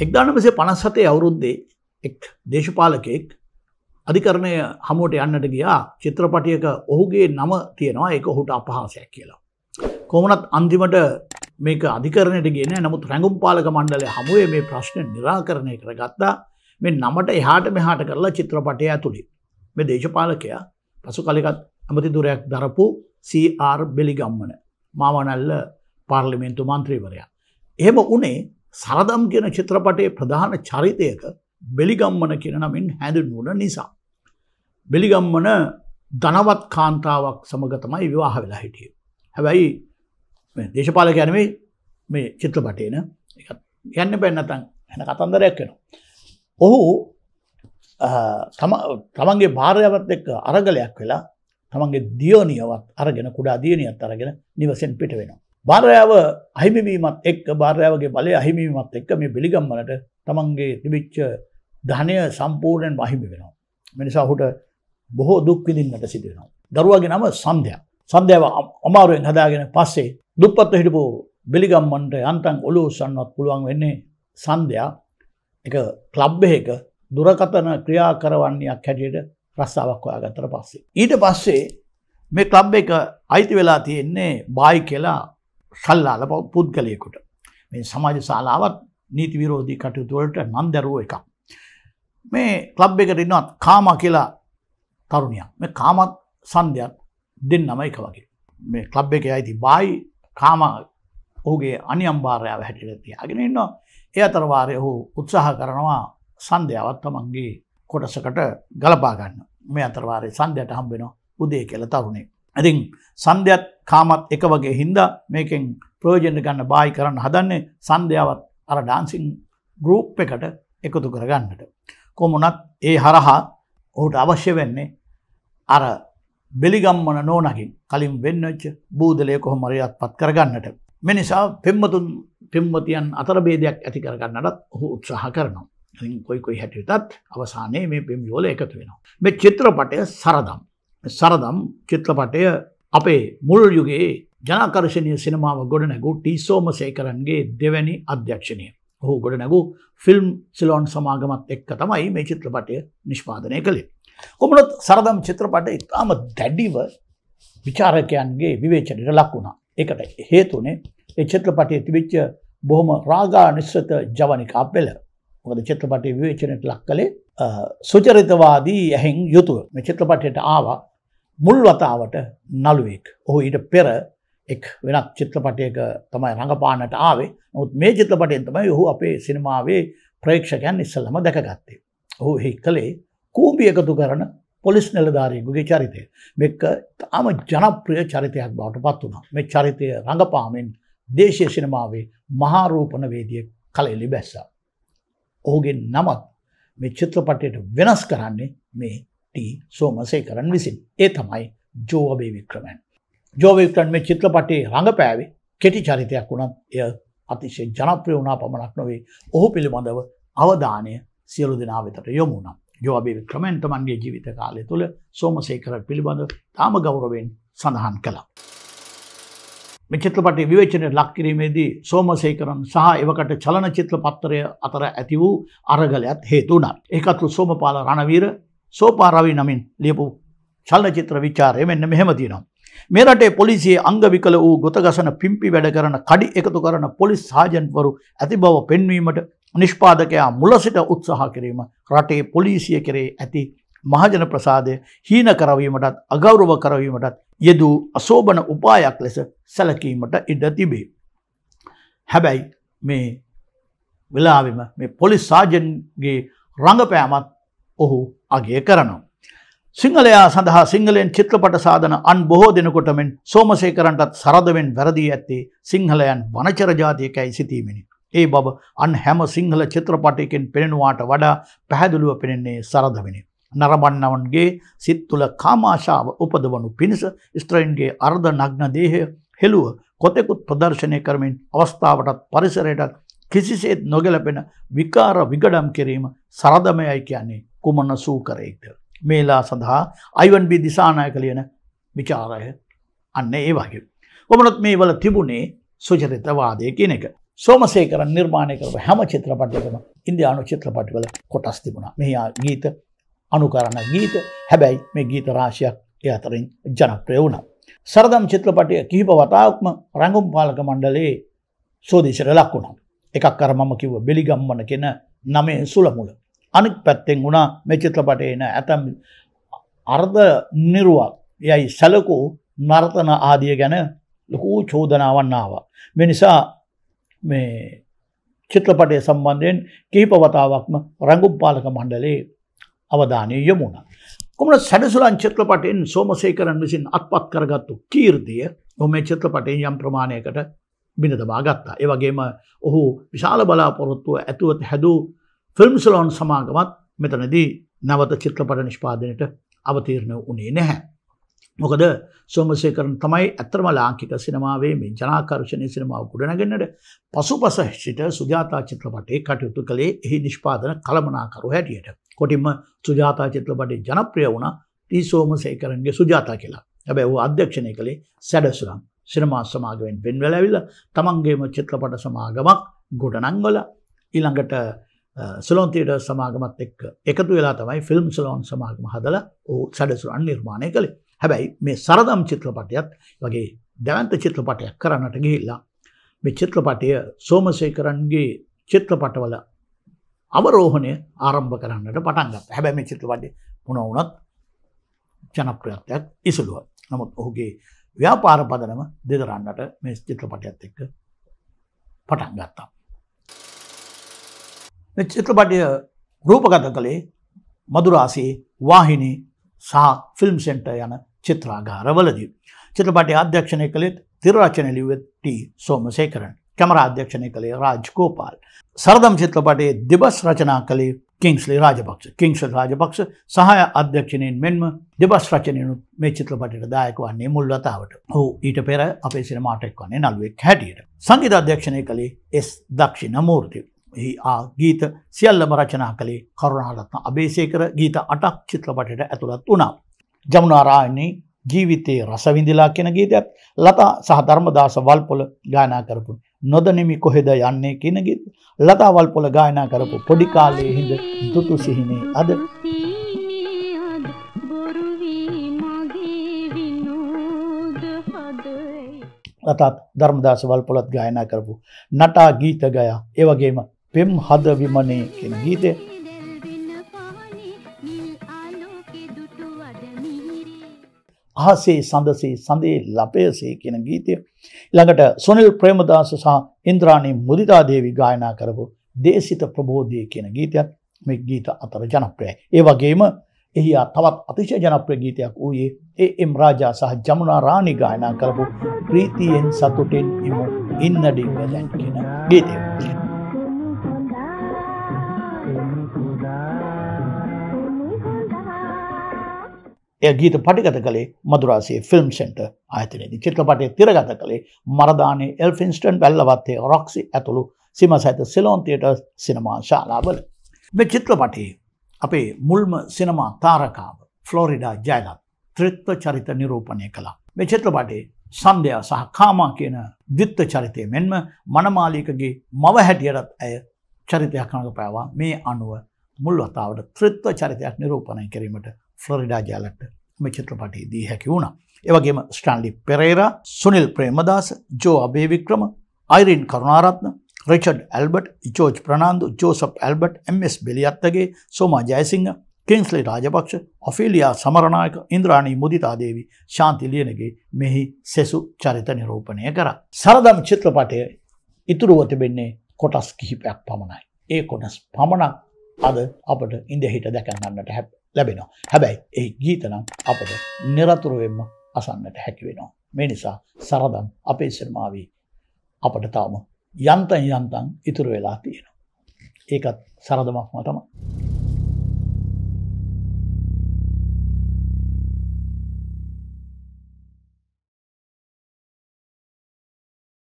එක්දානමසේ පනස්සතේ අවුරුද්දේ එක් දේශපාලකෙක් අධිකරණය හමුවට යන්නට ගියා චිත්‍රපටියක ඔහුගේ නම තියෙනවා එක ඔහුට අපහාසයක් කියලා. කොමනත් අන්තිමට මේක අධිකරණයට ගෙන නමුත් රැඟුම් පාලක මණ්ඩලය හමුවේ මේ ප්‍රශ්න නිරාකරණය කර ගත්තා මේ නමට එහාට මෙහාට කරලා චිත්‍රපටය ඇතුළි. මේ දේශපාලකයා පසු කලිකත් ඇමතිදුරයක් දරපු සR බෙලිගම්මන මාවනැල්ල පාර්ලිමේන්තු මන්ත්‍රීවරයා. එහෙම උනේ සරදම් කියන චිත්‍රපටේ ප්‍රධාන චරිතයක බෙලිගම්මන කියන නමින් හැඳුන්වන නිසා. බෙලිගම්මන ධනවත් කාන්තාවක් සමගතමයි විවාහ වෙලා හිටිය. හැබැයි දේශපාල ගැනවේ මේ චිත්‍රපටේන යන්න පැන්නතන් හැන කතන්දරයක් වෙනවා. ඔහු තමන්ගේ භාරයවත් එක්ක අරගලයක් වෙලා තමන්ගේ දියෝනියවත් අරගෙන කුඩා දියනියත් අරගෙන නිවසෙන් පිට වෙනවා. භාරයාව අහිමිවීමත් එක්ක භාරයාවගේ බලය අහිමිවීමත් එක්ක මේ පිළිගම්මලට තමන්ගේ තිබිච්ච ධනය සම්පූර්ණයෙන් අහිමි වෙනවා. මිනිසා හුට බොහෝ දුක්විඳින්නට සිදුවෙනවා. දරුවගේ නම සන්ධ්‍යා. සන්ධ්‍යාව අමාරුවෙන් හදාගෙන පස්සේ දුප්පත්ව හිටපු බිලිගම්මන්ට යන්තන් ඔලු උස්සන්නවත් පුළුවන් වෙන්නේ සන්ධ්‍යා එක ක්ලබ් එක දුරකතන ක්‍රියා කරවන්නයක් හැටියට රස්සාවක් හොයාගත්තට පස්සේ. ඊට පස්සේ මේ ක්ලබ් එක අයිති වෙලා තියෙන්නේ බායි කියලා සල්ලාල පුද්ගලයකුට මේ සමාජ ශලාවත් නීති විරෝධී කටයුතුවලට නම් දැරුව එකක්. මේ කලබ් එක රින්නවත් කාම කියලා තරුණයක් මේ කාමත් සන්ධයක් දෙන්න නම එක වගේ මේ කලබ් එක අයිති බායි කාම ඔහුගේ අනි අම්භාරයාව හැටිට තියාගෙන ඉන්නවා ඒ අතරවාරය ඔහු උත්සාහ කරනවා සන්ධයාවත් තමන්ගේ කොටසකට ගලපාගන්න මේ අතරවාරය සන්ධයට හම්බෙනවා උදේ කියල තරුණේ ඇතින් සන්ධයත් කාමත් එක වගේ හින්දා මේකෙන් ප්‍රයෝජෙන්ට ගන්න බායි කරන්න හදන්නේ සන්ධ්‍යාවත් අර ඩාන්සිං ගරූප් එකට එකතු කරගන්නට. කොමුණත් ඒ හරහා ඔහුට අවශ්‍ය වෙන්නේ අර බෙලිගම්මන නෝනකින් කලින් වෙන්නච්ච බූදලය කොහොමරයත් පත් කරගන්නට. මෙනිසා පෙම්මතුන් පෙම්මතියන් අතරබේදයක් ඇති කරගන්නටත් ඔහු උත්සාහ කරනවා. කොයි කොයි හැටියටත් අවසානයේ මේ පෙම් යෝල එකතු වෙනවා. මේ චිත්‍රපටය සරදම්. සරදම් චිත්‍රපටය අපේ මුල් යුගේ ජනකර්ශණය සිනමාව ගොඩ නැගු ටීසෝමසේකරන්ගේ දෙවැනි අධ්‍යක්ෂණය ඔහු ගොඩ නැගු ෆිල්ම් සිලෝන් සමාගමත් එක්ක තමයි මේ චිත්‍රපටය නිෂ්පාදනය කළේ. කොමනොත් සරදම් චිත්‍රපට ඉතාම දැඩිව විචාරකයන්ගේ විවේචනයට ලක් වුණා. එකට හේතුනේ ඒ චිත්‍රපටය තිවිච්ච බොහොම රාගා නිශ්‍රත ජවනිකා පෙළ මොකද චිත්‍රපටය විවේචනයට ලක් කළේ සුචරිතවාදී ඇහෙන් යුතුව මේ චිත්‍රපටයට ආවා මුල්වතාවට නළුවෙක් ඔහු ඊට පෙර එක් වෙනත් චිත්‍රපටයක තමයි රඟපානට ආවේ නොත් මේ චිත්‍රපටයෙන් තමයි ඔහු අපේ සිනමාවේ ප්‍රේක්ෂකයන් ඉස්සල්ලම දැකගත්තේ. ඔහු එහි කළේ කූපි එකතු කරන පොලිස් නිලධාරීගුගේ චරිතය මෙක තාම ජනප්‍රිය චරිතයක් බවට පත් වුණා මේ චරිතය රඟපාමෙන් දේශය සිනමාවේ මහාරූපණ වේදිය කලෙලි බැස්සා. ඔහුගේ නමත් මේ චිත්‍රපටයට වෙනස් කරන්නේ මේ ටී සෝමසේකරන් විසින්. ඒ තමයි ජෝවබේ වික්‍රමන්. ජෝවික්‍රන් මේ චිත්‍රපටේ රඟපෑවේ කෙටි චරිතයක් වුණත් එය අතිශය ජනප්‍රිය වුණා පමණක් නොවේ ඔහු පිළිබඳව අවධානය සියලු දෙනා වෙතට යොමු වුණා. ජෝබේ වික්‍රමන් තමන්ගේ ජීවිත කාලය තුළ සෝමසේකර පිළිබඳ තාම ගෞරවයෙන් සඳහන් කළා. මේ චිත්‍රපටයේ විවේචනයට ලක් කිරීමේදී සෝමසේකරන් සහ එවකට චලන චිත්‍රපත්‍රය අතර ඇති වූ අරගලයක් හේතු වුණා. ඒකත් සෝමපාල රණවීර සෝපාරවි නමින් ලියපු චල්ලචිත්‍ර විචාරය මෙන්න මෙහෙම තියෙනවා. මෙරටේ පොලිසියේ අංගවිකල වූ ගොතගසන පිම්පි වැඩ කරන කඩි එකතු කරන පොලිස් සාජන්වරු ඇති බව පෙන්වීමට නිෂ්පාදකයා මුල සිට උත්සාහ කිරීම රටේ පොලිසිය කෙරේ ඇති මහජන ප්‍රසාදය හීන කරවීමටත් අගෞරව කරවීමටත් යෙදූ අසෝභන උපායක් ලෙස සැලකීමට ඉඩ තිබේ. හැබැයි මේ වෙලාවෙම මේ පොලිස් සාජන්ගේ රඟපෑමත් ඔහු අගය කරනවා. සිංහලයා සඳහා සිංහලෙන් චිත්‍රපට සාධන අන් බොහෝ දෙනකොටමෙන් සෝමසේකරන්ටත් සරදවෙන් වැරදී ඇත්තේ සිංහලයන් වනචර ජාතියකැයි සිතීමෙනි. ඒ බව අන් හැම සිංහල චිත්‍රපටයකෙන් පෙනෙනවාට වඩා පැහැදිලුව පෙනෙන්නේ සරදවෙනි. නරබන්නවන්ගේ සිත් තුළ කාමාශාව උපදවනු පිණිස ස්ත්‍රයින්ගේ අර්ධ නග්න දේහය හෙළුව කොතෙකුත් ප්‍රදර්ශනය කරමින් අවස්ථාවටත් පරිසරයටත් කිසිසේත් නොගැලපෙන විකාර විගඩම් කිරීම සරදමයයි කියන්නේ කුමන සූකරයෙක්ද. මේලා සඳහා අයිවන් බි දිසානායක ලියන විචාරය අන්න ඒ වගේ. කොමනොත් මේ වල තිබුණේ සුචරිතවාදය කියන එක. සෝමසේකරන් නිර්මාණය කරව හැම චිත්‍රපටයකම ඉන්දයානු චිත්‍රපටිවල කොටස් තිබුණා මෙයා ගීත අනුකරණ ගීත හැබැයි මේ ගීත රාශයක් එ අතරින් ජනප්‍රය වුණ. සරදම් චිත්‍රපටය කිහිප වතාවක්ම රැඟුම් පාලක මණ්ඩලයේ සෝදේශර ලක්වුණා. එකක් කරමම කිව බෙලිගම්මන කෙන නමේ සුළමුල. අනික් පැත්තෙන් වුණා මේ චිත්‍රපට එන ඇතැම් අර්ධ නිරුවක් යයි සැලකු නර්තන ආදිය ගැන ලොකූ චෝදනාවන්නාවා. මෙනිසා මේ චිත්‍රපටය සම්බන්ධයෙන් කීපවතාවක්ම රැඟුම්පාලක මණ්ඩලේ අවධානය යොමුණ. කොමට සැඩසුලන් චිත්‍රපටයෙන් සෝමසේකරන් විසින් අත්පත් කරගත්තු කීර්දිය නොම චිත්‍රපටයෙන් යම් ප්‍රමාණයකට බිනදමා ගත්තා. ඒවගේම ඔහු විශාල බලාපොරොත්තුව ඇතුවත් හැදූ ෆිල්ම් සලෝන් සමාගමත් මෙතනදී නැවත චිත්‍රපට නිෂ්පාදනයට අවතීරණ වනේ නැහැ. මොකද සෝමසේකරන් තමයි ඇත්තරම ලාංකික සිනමාවේ මේ ජනාකර්ශණය සිනමාව ගොඩනගන්නට පසු පස සිට සුජාතා චිත්‍රපටේ කටයුතු කළේ එහි නිෂ්පාදන කළමනාකරු හැටියට. කොටින්ම සුජාතා චිත්‍රපටේ ජනප්‍රිය වුණ ටී සෝමසේකරන්ගේ සුජාතා කියලා. හැබැ වූ අධ්‍යක්ෂණය කළේ සැඩසුරම් සිනමා සමාගමෙන් පෙන්වලඇවිල තමන්ගේම චිත්‍රපට සමාගමක් ගොඩනංගොල ඊළඟට සුලොන් තීට සමාගමත් එක්ක එකතු වෙලා තමයි ෆිල්ම් සලෝන් සමාගම හදල ඔහු සැඩසුරන් නිර්මාණය කළේ හැබැයි මේ සරදම් චිත්‍රපටයත් වගේ දැවන්ත චිත්‍රපටයක් කරන්නට ගිහිල්ලා මේ චිත්‍රපටය සෝමසේකරන්ගේ චිත්‍රපටවල අවරෝහණය ආරම්භ කරන්නට පටන්ගත් හැබැ මේ චිත්‍රපටය පුනවුනත් ජනප්‍රයත්යක් ඉසුළුව නමුත් ඔහුගේ ව්‍යාපාර පදනම දෙදරන්නට මේ චිත්‍රපටයත් එක්ක පටන් ගත්තා. මේ චිත්‍රපටය රූපගත කළේ මදුරාසේ වාහිනි සහ ෆිල්ම් සෙන්ට යන චිත්‍රාගාරවලදී. චිත්‍රපටය අධ්‍යක්ෂණය කළෙත් තිරරචන ලිවෙට්ටී සෝමසේකරන් කැමර අධ්‍යක්ෂණය කළේ රාජ්කෝපාල්. සරදම් චිත්‍රපටයේ දෙබස් රචනා කළේ කිංස්ලි රාජපක්ෂ කිංක්ෂ රාජපක්ෂ සහය අධ්‍යක්ෂණයෙන් මෙන්ම දෙබස් රචනයනු මේ චිත්‍රපටයට දායක වන්නේ මුල් වතාවට හෝ ඊට පෙර අපේ සිනමාටෙක් වන්නේ නළුවෙක් හැටියට. සංගීත අධ්‍යක්ෂණය කළේ එස් දක්ෂිණ මූර්තිය. ආ ගීත සියල්ලම රචනා කළේ කරුණාරත්න අභේසේකර ගීත අටක් චිත්‍රපටයට ඇතුළත් වුණා. ජමුණාරායන්නේ ජීවිතයේ රසවිඳලා කියෙන ගීතයත් ලතා සහ ධර්මදාස වල්පොල ගායනා කරපු නොදනෙමි කොහෙද යන්නේ කියන ගීත ලතා වල්පොල ගායනා කරපු පොඩිකාලයේ හිද දුතු සිහිනේ අද ලතත් ධර්මදාස වල්පොලත් ගායනා කරපු නටා ගීත ගයා ඒවගේම පෙම් හද විමනේ කෙන ගීතය අහසේ සඳසේ සඳේ ලපයසේ කියන ගීතය. ළඟට සොනිල් ප්‍රේමදාස සහ ඉන්ද්‍රාණී මුදිතාදේවි ගායනා කරපු දේශිත ප්‍රබෝධය කියන ගීතයත් මේ ගීත අතර ජනප්‍රයයි. ඒ වගේම එහි තවත් අතිශය ජනප්‍රිය ගීතයක් වූයේ ඒ එම් රාජා සහ ජමුනා රාණි ගායනා කරපු ප්‍රීතියෙන් සතුටින් ඉමු ඉන්නඩින් ගජන් කියන ගීතය. එය ගීත පටිගත කළේ මදුරාසේ ෆිල්ම් සෙන්ට ආයතනයේදී චිත්‍රපටය තිරගත කළේ මරදානේ එල්ෆින්ස්ටන් වැල්ලවත්තේ රොක්සි ඇතුළු සිම සහිත සිලෝන් තියටර් සිනමා ශාලාවල මේ චිත්‍රපටයේ අපේ මුල්ම සිනමා තාරකාව ෆ්ලෝරිඩා ජයලත් ත්‍රිත්ව චරිත නිරූපණය කළා මේ චිත්‍රපටයේ සන්දයා සහ කාමා කියන දිත්ත චරිතය මෙන්ම මනමාලිකගේ මව හැටියටත් ඇය චරිතයක් නඟ පෑවා මේ අනුව මුල් වතාවට ත්‍රිත්ව චරිතයක් නිරූපණය කිරීමට ෆ්ලොරිඩා ජාලට චිත්‍රපටයේදී හැකි වුණ. ඒවගේම ස්ටන්ලි පෙරේරා සුනිල් ප්‍රේමදාස ජෝ අබේ වික්‍රම අයිරින් කරුණාරත්න රචඩ් ඇල්බට් ජෝජ් ප්‍රනාාන්දු ජෝසප් ඇල්බට් එම්ස් බෙලියත්තගේ සෝමා ජයසිංහ කෙන්ස්ලේ රාජපක්ෂ ඔෆිලියයා සමරණයක ඉන්ද්‍රාණී මුදිතාදේවී ශාන්තිලියනගේ මෙහි සෙසු චරිත නිරෝපණය කර. සරදම් චිත්‍රපටය ඉතුරුව තිබෙන්නේ කොටස් කිහිපයක් පමණයි. ඒ කොටස් පමණක් අද අපට ඉඳහිට දැකන්නන්නට හැප. ලැබෙනවා. හැබැයි ඒ ගීතනම් අපට නිරතුරුවෙන්ම අසන්නට හැකි වෙනවා. මේ නිසා සරදම් අපේ සිනමාවේ අපට තාම යන්තන් යන්තන් ඉතුරු වෙලා තියෙනවා. ඒකත් සරදමක්ම තමයි.